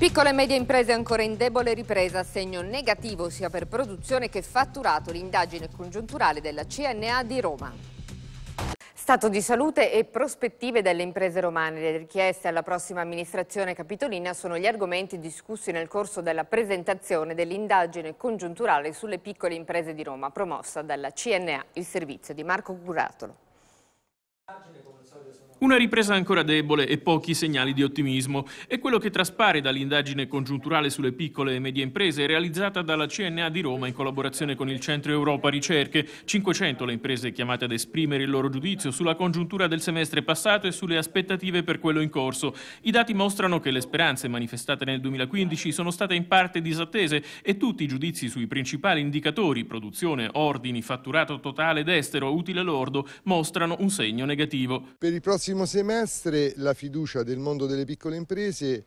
Piccole e medie imprese ancora in debole ripresa, segno negativo sia per produzione che fatturato, l'indagine congiunturale della CNA di Roma. Stato di salute e prospettive delle imprese romane. Le richieste alla prossima amministrazione capitolina sono gli argomenti discussi nel corso della presentazione dell'indagine congiunturale sulle piccole imprese di Roma, promossa dalla CNA, il servizio di Marco Curatolo. Una ripresa ancora debole e pochi segnali di ottimismo. È quello che traspare dall'indagine congiunturale sulle piccole e medie imprese realizzata dalla CNA di Roma in collaborazione con il Centro Europa Ricerche. 500 le imprese chiamate ad esprimere il loro giudizio sulla congiuntura del semestre passato e sulle aspettative per quello in corso. I dati mostrano che le speranze manifestate nel 2015 sono state in parte disattese e tutti i giudizi sui principali indicatori, produzione, ordini, fatturato totale ed estero, utile lordo, mostrano un segno negativo. Per i prossimi prossimo semestre la fiducia del mondo delle piccole imprese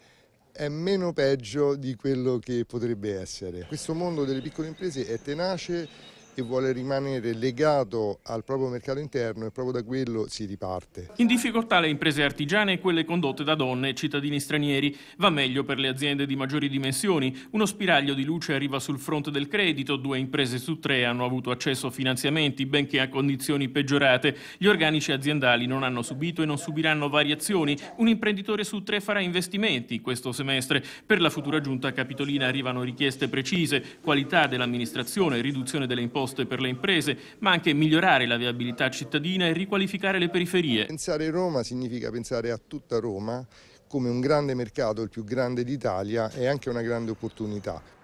è meno peggio di quello che potrebbe essere. Questo mondo delle piccole imprese è tenace, e vuole rimanere legato al proprio mercato interno e proprio da quello si riparte. In difficoltà le imprese artigiane e quelle condotte da donne e cittadini stranieri. Va meglio per le aziende di maggiori dimensioni. Uno spiraglio di luce arriva sul fronte del credito, due imprese su tre hanno avuto accesso a finanziamenti, benché a condizioni peggiorate. Gli organici aziendali non hanno subito e non subiranno variazioni. Un imprenditore su tre farà investimenti questo semestre. Per la futura giunta capitolina arrivano richieste precise, qualità dell'amministrazione, riduzione delle imposte coste per le imprese, ma anche migliorare la viabilità cittadina e riqualificare le periferie. Pensare a Roma significa pensare a tutta Roma come un grande mercato, il più grande d'Italia, e anche una grande opportunità.